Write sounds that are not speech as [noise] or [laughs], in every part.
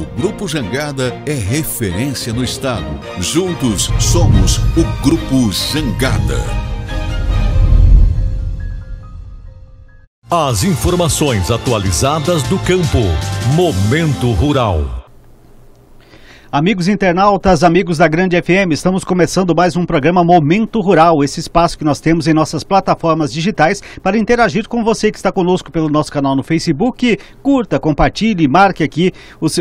O Grupo Jangada é referência no estado. Juntos somos o Grupo Jangada. As informações atualizadas do campo. Momento Rural. Amigos internautas, amigos da Grande FM, estamos começando mais um programa Momento Rural, esse espaço que nós temos em nossas plataformas digitais para interagir com você que está conosco pelo nosso canal no Facebook. Curta, compartilhe, marque aqui,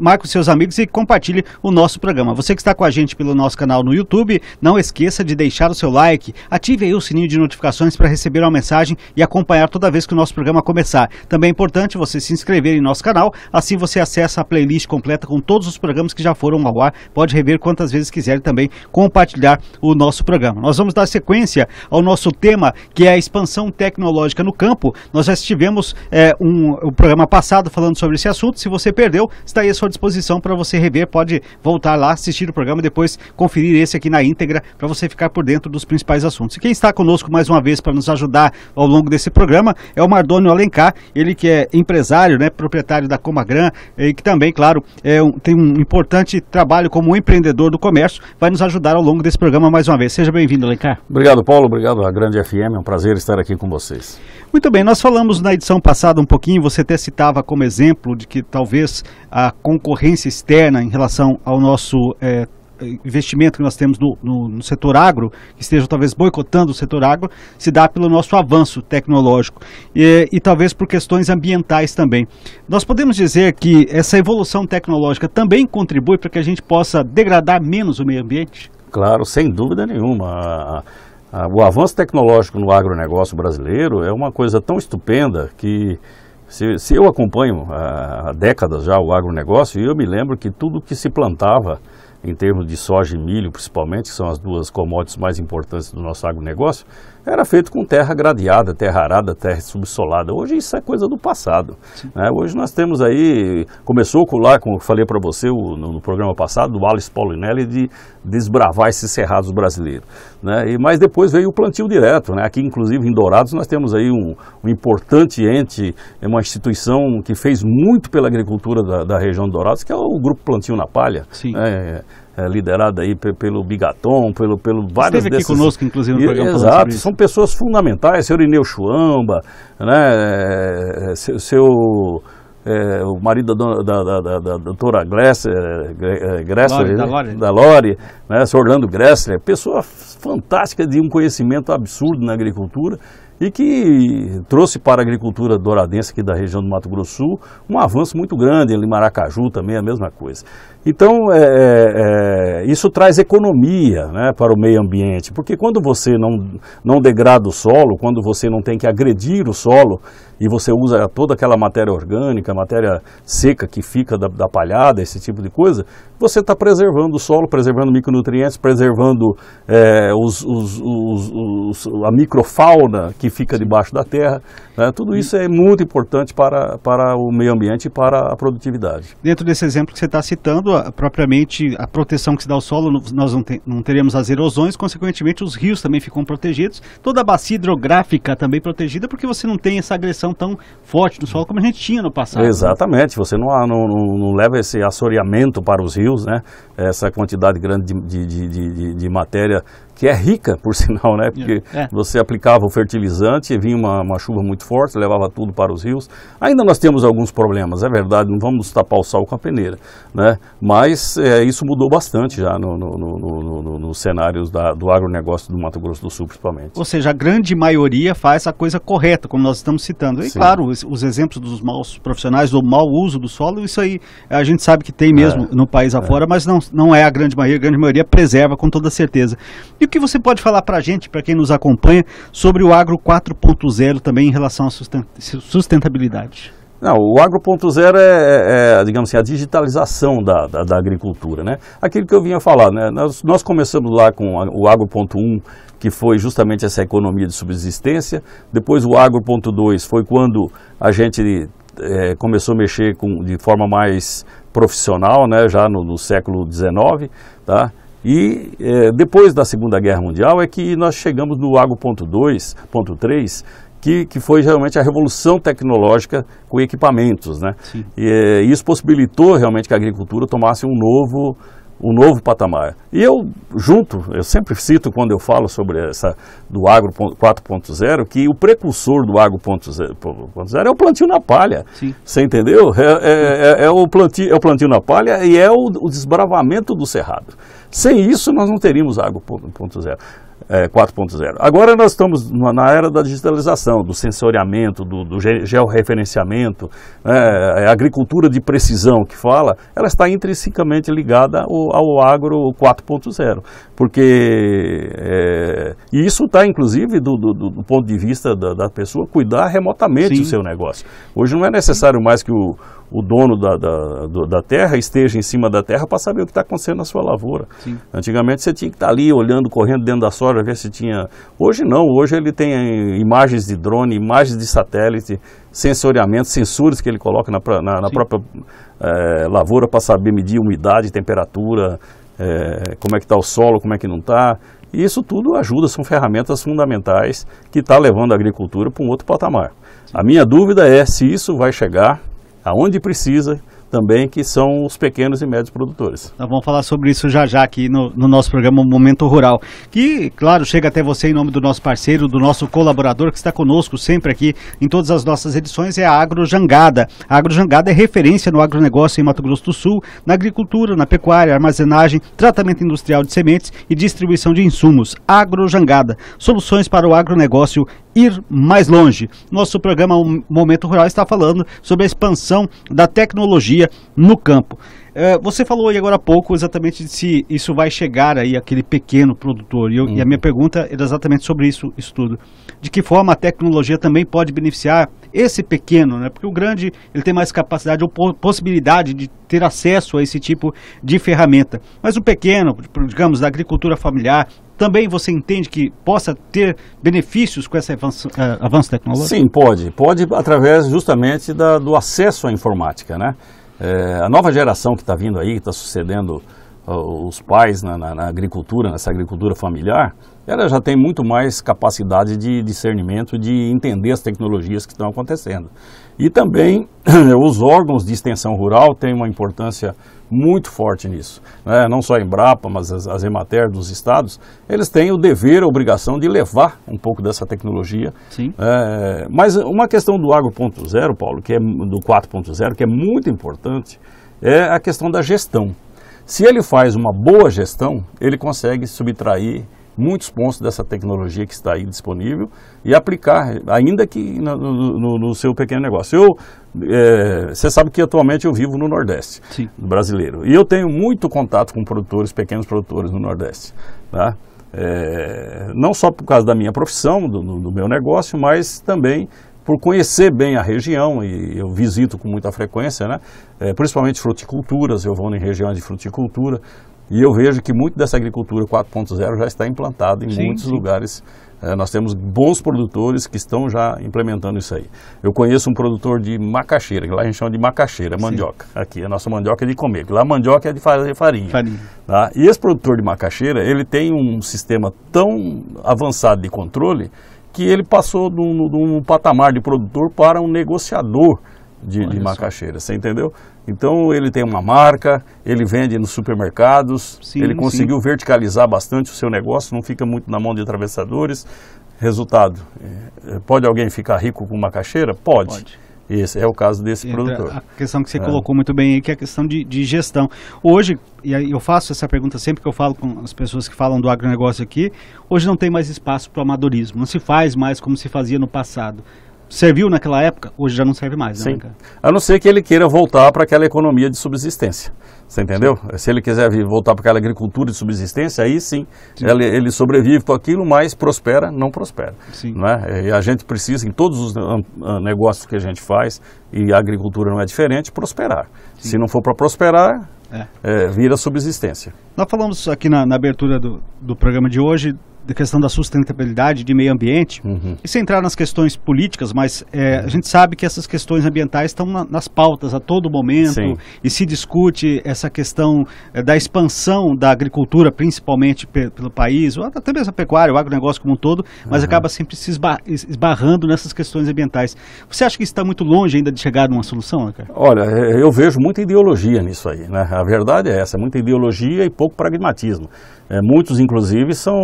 marque os seus amigos e compartilhe o nosso programa. Você que está com a gente pelo nosso canal no YouTube, não esqueça de deixar o seu like, ative aí o sininho de notificações para receber uma mensagem e acompanhar toda vez que o nosso programa começar. Também é importante você se inscrever em nosso canal, assim você acessa a playlist completa com todos os programas que já foram ao Pode rever quantas vezes quiser e também compartilhar o nosso programa. Nós vamos dar sequência ao nosso tema, que é a expansão tecnológica no campo. Nós já tivemos é, um, o um programa passado falando sobre esse assunto. Se você perdeu, está aí à sua disposição para você rever. Pode voltar lá, assistir o programa e depois conferir esse aqui na íntegra para você ficar por dentro dos principais assuntos. E quem está conosco mais uma vez para nos ajudar ao longo desse programa é o Mardônio Alencar, ele que é empresário, né, proprietário da Comagran, e que também, claro, é um, tem um importante trabalho trabalho como empreendedor do comércio, vai nos ajudar ao longo desse programa mais uma vez. Seja bem-vindo, Alencar. Obrigado, Paulo. Obrigado à Grande FM. É um prazer estar aqui com vocês. Muito bem, nós falamos na edição passada um pouquinho, você até citava como exemplo de que talvez a concorrência externa em relação ao nosso é, investimento que nós temos no, no, no, setor agro, que esteja talvez boicotando o setor agro, se dá pelo nosso avanço tecnológico e, e talvez por questões ambientais também. Nós podemos dizer que essa evolução tecnológica também contribui para que a gente possa degradar menos o meio ambiente? Claro, sem dúvida nenhuma. O avanço tecnológico no agronegócio brasileiro é uma coisa tão estupenda que se, se eu acompanho há décadas já o agronegócio, eu me lembro que tudo que se plantava em termos de soja e milho, principalmente, que são as duas commodities mais importantes do nosso agronegócio, era feito com terra gradeada, terra arada, terra subsolada. Hoje isso é coisa do passado. Né? Hoje nós temos aí, começou com lá, como eu falei para você o, no, no, programa passado, do Alice Paulinelli, de desbravar esses cerrados brasileiros. Né? E, mas depois veio o plantio direto. Né? Aqui, inclusive, em Dourados, nós temos aí um, um importante ente, é uma instituição que fez muito pela agricultura da, da região de Dourados, que é o Grupo Plantio na Palha. Sim. Né? é, liderada aí pelo Bigaton, pelo, pelo vários Esteve desses... aqui conosco, inclusive, no programa. Exato, são pessoas fundamentais, seu Irineu Chuamba, né, é, seu... seu é, o marido da, da, da, da, da doutora Gressler, é, Gressler é, né, da Lore, da Lore né, Sr. Orlando Gressler, pessoa fantástica de um conhecimento absurdo na agricultura, e que trouxe para a agricultura douradense aqui da região do Mato Grosso Sul um avanço muito grande, em Maracaju também é a mesma coisa. Então, é, é, isso traz economia né, para o meio ambiente, porque quando você não, não degrada o solo, quando você não tem que agredir o solo e você usa toda aquela matéria orgânica, matéria seca que fica da, da palhada, esse tipo de coisa, você está preservando o solo, preservando micronutrientes, preservando é, os, os, os, a microfauna que que fica debaixo da terra. Né? Tudo isso é muito importante para, para o meio ambiente e para a produtividade. Dentro desse exemplo que você está citando, a, propriamente a proteção que se dá ao solo, nós não, te, não teremos as erosões, consequentemente os rios também ficam protegidos, toda a bacia hidrográfica também protegida, porque você não tem essa agressão tão forte no solo como a gente tinha no passado. Né? Exatamente, né? você não, não, não, leva esse assoreamento para os rios, né? essa quantidade grande de, de, de, de matéria que é rica, por [laughs] sinal, né? Porque é, é. você aplicava o fertilizante, vinha uma, uma, chuva muito forte, levava tudo para os rios. Ainda nós temos alguns problemas, é verdade, não vamos tapar o sal com a peneira, né? Mas é, isso mudou bastante já nos no, no, no, no, cenários da, do agronegócio do Mato Grosso do Sul, principalmente. Ou seja, a grande maioria faz a coisa correta, como nós estamos citando. E Sim. claro, os, os, exemplos dos maus profissionais, do mau uso do solo, isso aí a gente sabe que tem mesmo é. no país é. afora, mas não, não é a grande maioria, a grande maioria preserva com toda certeza. E o que você pode falar para a gente, para quem nos acompanha, sobre o Agro 4.0 também em relação à sustentabilidade? Não, o Agro.0 é, é, é, digamos assim, a digitalização da, da, da, agricultura, né? Aquilo que eu vinha falar, né? Nós, nós começamos lá com o Agro.1, que foi justamente essa economia de subsistência. Depois o Agro.2 foi quando a gente é, começou a mexer com, de forma mais profissional, né? Já no, no século XIX, tá? E é, depois da Segunda Guerra Mundial é que nós chegamos no Agro.2.3, que, que foi realmente a revolução tecnológica com equipamentos. Né? E é, isso possibilitou realmente que a agricultura tomasse um novo, um novo patamar. E eu junto, eu sempre cito quando eu falo sobre essa do agro 4.0, que o precursor do agro 4.0 é o plantio na palha. Sim. Você entendeu? É, é, é, é, o plantio, é o plantio na palha e é o, o desbravamento do cerrado. Sem isso, nós não teríamos água 4.0. É, 4.0. Agora nós estamos na era da digitalização, do sensoriamento, do, do georreferenciamento, né, é, a agricultura de precisão que fala, ela está intrinsecamente ligada ao, ao agro 4.0, porque é, e isso está inclusive do, do, do, ponto de vista da, da pessoa cuidar remotamente Sim. do seu negócio. Hoje não é necessário mais que o, o dono da, da, da, terra esteja em cima da terra para saber o que está acontecendo na sua lavoura. Sim. Antigamente você tinha que estar tá ali olhando, correndo dentro da soja, ver se tinha. Hoje não, hoje ele tem imagens de drone, imagens de satélite, sensoriamento, censuras que ele coloca na, na, na própria é, lavoura para saber medir umidade, temperatura, é, como é que está o solo, como é que não está. E isso tudo ajuda, são ferramentas fundamentais que está levando a agricultura para um outro patamar. Sim. A minha dúvida é se isso vai chegar aonde precisa também, que são os pequenos e médios produtores. Nós tá vamos falar sobre isso já já aqui no, no, nosso programa Momento Rural, que, claro, chega até você em nome do nosso parceiro, do nosso colaborador que está conosco sempre aqui em todas as nossas edições, é a Agrojangada. A Agrojangada é referência no agronegócio em Mato Grosso do Sul, na agricultura, na pecuária, armazenagem, tratamento industrial de sementes e distribuição de insumos. Agrojangada, soluções para o agronegócio ir mais longe. Nosso programa Momento Rural está falando sobre a expansão da tecnologia no campo. É, você falou aí agora há pouco exatamente de se isso vai chegar aí aquele pequeno produtor. E, eu, uhum. e a hum. minha pergunta era exatamente sobre isso, isso tudo. De que forma a tecnologia também pode beneficiar esse pequeno, né? Porque o grande ele tem mais capacidade ou possibilidade de ter acesso a esse tipo de ferramenta. Mas o pequeno, digamos, da agricultura familiar, também você entende que possa ter benefícios com esse avanço, eh, avanço tecnológico? Sim, pode. Pode através justamente da, do acesso à informática, né? É, a nova geração que está vindo aí, que está sucedendo os pais na, na, na, agricultura, nessa agricultura familiar, ela já tem muito mais capacidade de discernimento, de entender as tecnologias que estão acontecendo. E também [clears throat] os órgãos de extensão rural têm uma importância muito forte nisso. Né? Não só a Embrapa, mas as, as Emater dos estados, eles têm o dever, a obrigação de levar um pouco dessa tecnologia. Sim. É, mas uma questão do Agro.0, Paulo, que é do 4.0, que é muito importante, é a questão da gestão. Se ele faz uma boa gestão, ele consegue subtrair muitos pontos dessa tecnologia que está aí disponível e aplicar, ainda que no, no, no seu pequeno negócio. Eu, é, você sabe que atualmente eu vivo no Nordeste Sim. brasileiro e eu tenho muito contato com produtores, pequenos produtores no Nordeste. Tá? É, não só por causa da minha profissão, do, do meu negócio, mas também por conhecer bem a região, e eu visito com muita frequência, né? É, principalmente fruticulturas, eu vou em regiões de fruticultura, e eu vejo que muito dessa agricultura 4.0 já está implantada em sim, muitos sim. lugares. É, nós temos bons produtores que estão já implementando isso aí. Eu conheço um produtor de macaxeira, que lá a gente chama de macaxeira, mandioca. Sim. Aqui, a nossa mandioca é de comer, que lá a mandioca é de fazer farinha. farinha. Tá? E esse produtor de macaxeira, ele tem um sistema tão avançado de controle que ele passou de um, patamar de produtor para um negociador de, de macaxeira, você entendeu? Então ele tem uma marca, ele vende nos supermercados, sim, ele conseguiu sim. verticalizar bastante o seu negócio, não fica muito na mão de atravessadores. Resultado, eh, eh, pode alguém ficar rico com macaxeira? Pode. pode. Esse é o caso desse Entra produtor. A questão que você é. colocou muito bem aí, que é a questão de, de gestão. Hoje, e eu faço essa pergunta sempre que eu falo com as pessoas que falam do agronegócio aqui, hoje não tem mais espaço para o amadorismo, não se faz mais como se fazia no passado serviu naquela época, hoje já não serve mais. Né, sim. Né, a não ser que ele queira voltar para aquela economia de subsistência. Você entendeu? Sim. Se ele quiser voltar para aquela agricultura de subsistência, aí sim, sim. Ele, ele, sobrevive com aquilo, mas prospera, não prospera. Sim. Né? E a gente precisa, em todos os negócios que a gente faz, e a agricultura não é diferente, prosperar. Sim. Se não for para prosperar, é. É, vira subsistência. Nós falamos aqui na, na abertura do, do programa de hoje da questão da sustentabilidade de meio ambiente, uhum. e sem entrar nas questões políticas, mas é, a gente sabe que essas questões ambientais estão na, nas pautas a todo momento Sim. e se discute essa questão é, da expansão da agricultura, principalmente pe pelo país, ou até mesmo a pecuária, o agronegócio como um todo, mas uhum. acaba sempre se esbar esbarrando nessas questões ambientais. Você acha que isso está muito longe ainda de chegar numa solução, né, Olha, é, é, eu vejo muita ideologia nisso aí, né? A verdade é essa, muita ideologia e pouco pragmatismo. É, muitos, inclusive, são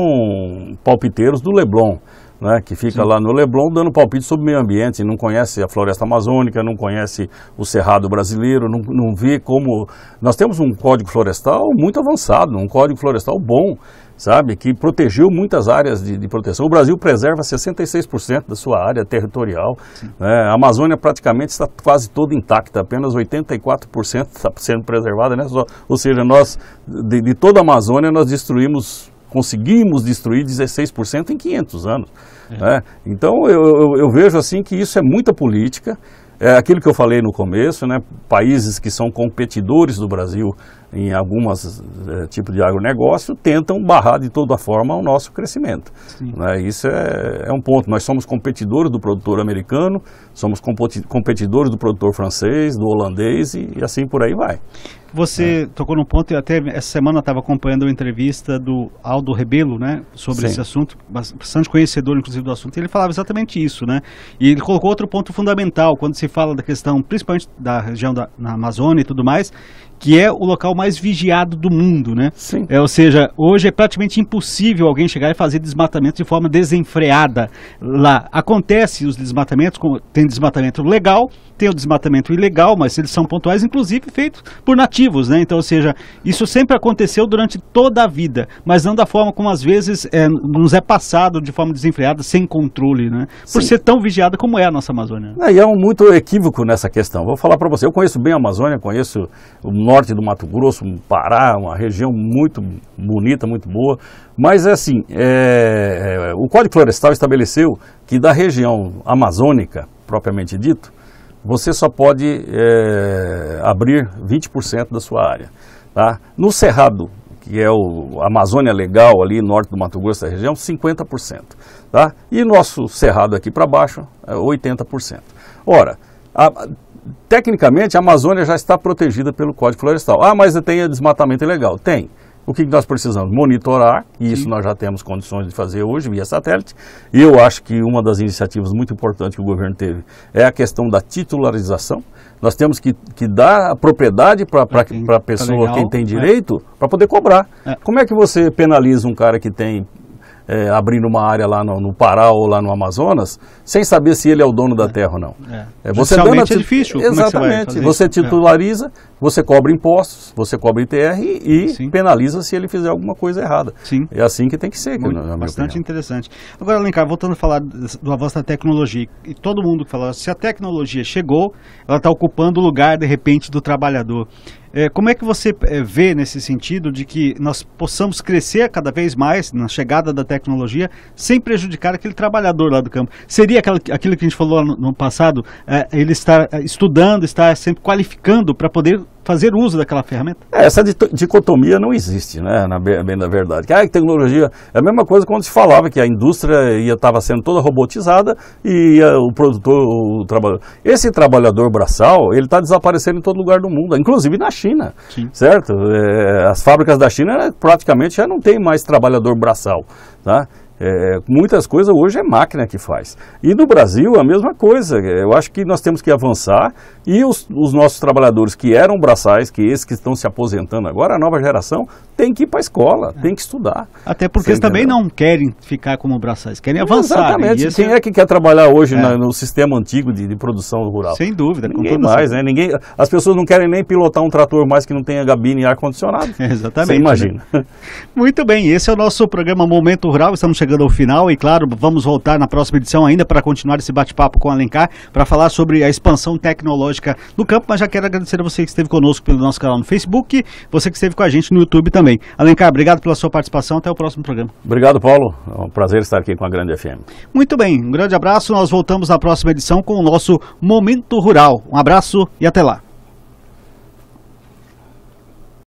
palpiteiros do Leblon, né, que fica Sim. lá no Leblon dando palpite sobre o meio ambiente, não conhece a floresta amazônica, não conhece o cerrado brasileiro, não, não vê como... Nós temos um código florestal muito avançado, um código florestal bom, sabe, que protegeu muitas áreas de, de proteção. O Brasil preserva 66% da sua área territorial. Né? A Amazônia praticamente está quase toda intacta, apenas 84% está sendo preservada, né? Ou seja, nós, de, de toda a Amazônia, nós destruímos conseguimos destruir 16% em 500 anos. É. Né? Então eu, eu, eu, vejo assim que isso é muita política. É aquilo que eu falei no começo, né? países que são competidores do Brasil em alguns é, eh, tipos de agronegócio, tentam barrar de toda forma o nosso crescimento. Né? Isso é, é, um ponto. Nós somos competidores do produtor americano, somos competidores do produtor francês, do holandês e, e assim por aí vai. Você é. tocou num ponto, e até essa semana estava acompanhando uma entrevista do Aldo Rebelo, né, sobre Sim. esse assunto, bastante conhecedor, inclusive, do assunto, e ele falava exatamente isso, né, e ele colocou outro ponto fundamental, quando se fala da questão, principalmente da região da Amazônia e tudo mais, que é o local mais vigiado do mundo, né? Sim. É, ou seja, hoje é praticamente impossível alguém chegar e fazer desmatamento de forma desenfreada lá. Acontece os desmatamentos, tem desmatamento legal, tem o desmatamento ilegal, mas eles são pontuais, inclusive feitos por nativos, né? Então, ou seja, isso sempre aconteceu durante toda a vida, mas não da forma como às vezes é, nos é passado de forma desenfreada, sem controle, né? Por Sim. ser tão vigiada como é a nossa Amazônia. É, e há é um muito equívoco nessa questão. Vou falar para você, eu conheço bem a Amazônia, conheço o norte do Mato Grosso, Pará, uma região muito bonita, muito boa. Mas é assim, é, é, o Código Florestal estabeleceu que da região amazônica, propriamente dito, você só pode é, abrir 20% da sua área. Tá? No Cerrado, que é o Amazônia Legal ali, norte do Mato Grosso da região, 50%. Tá? E nosso Cerrado aqui para baixo, é 80%. Ora, a, tecnicamente, a Amazônia já está protegida pelo Código Florestal. Ah, mas tem desmatamento ilegal. Tem. O que nós precisamos? Monitorar, e Sim. isso nós já temos condições de fazer hoje via satélite. E eu acho que uma das iniciativas muito importantes que o governo teve é a questão da titularização. Nós temos que, que dar a propriedade para a tá pessoa, tá legal, quem tem é. direito, é. para poder cobrar. É. Como é que você penaliza um cara que tem é, abrindo uma área lá no, no, Pará ou lá no Amazonas, sem saber se ele é o dono da é. terra ou não. É. é você dando é difícil. É Exatamente. você, você titulariza, você cobra impostos, você cobra ITR e, Sim. penaliza se ele fizer alguma coisa errada. Sim. É assim que tem que ser. Muito, na, bastante interessante. Agora, Alencar, voltando a falar do avanço da tecnologia, e todo mundo que fala, se a tecnologia chegou, ela está ocupando o lugar, de repente, do trabalhador. É, como é que você é, vê nesse sentido de que nós possamos crescer cada vez mais na chegada da tecnologia sem prejudicar aquele trabalhador lá do campo? Seria aquela, aquilo que a gente falou no, no passado, é, ele estar é, estudando, estar sempre qualificando para poder fazer uso daquela ferramenta? É, essa dicotomia não existe, né, na, bem da verdade. Que ah, a tecnologia é a mesma coisa quando se falava que a indústria ia estava sendo toda robotizada e ia, o produtor, o trabalhador, esse trabalhador braçal, ele está desaparecendo em todo lugar do mundo, inclusive na China, Sim. certo? É, as fábricas da China praticamente já não tem mais trabalhador braçal, tá? É, é, muitas coisas hoje é máquina que faz. E no Brasil a mesma coisa. É, eu acho que nós temos que avançar e os, os nossos trabalhadores que eram braçais, que esses que estão se aposentando agora, a nova geração, tem que ir para a escola, é. tem que estudar. Até porque eles também não querem ficar como braçais, querem avançar. Né? Exatamente. Quem é... é... que quer trabalhar hoje é. na, no sistema antigo de, de, produção rural? Sem dúvida. Ninguém mais, certeza. né? Ninguém, as pessoas não querem nem pilotar um trator mais que não tenha gabine e ar-condicionado. [laughs] Exatamente. Você né? imagina. Né? Muito bem, esse é o nosso programa Momento Rural. Estamos chegando chegando ao final e, claro, vamos voltar na próxima edição ainda para continuar esse bate-papo com Alencar, para falar sobre a expansão tecnológica do campo, mas já quero agradecer a você que esteve conosco pelo nosso canal no Facebook, você que esteve com a gente no YouTube também. Alencar, obrigado pela sua participação, até o próximo programa. Obrigado, Paulo. É um prazer estar aqui com a Grande FM. Muito bem, um grande abraço, nós voltamos na próxima edição com o nosso Momento Rural. Um abraço e até lá.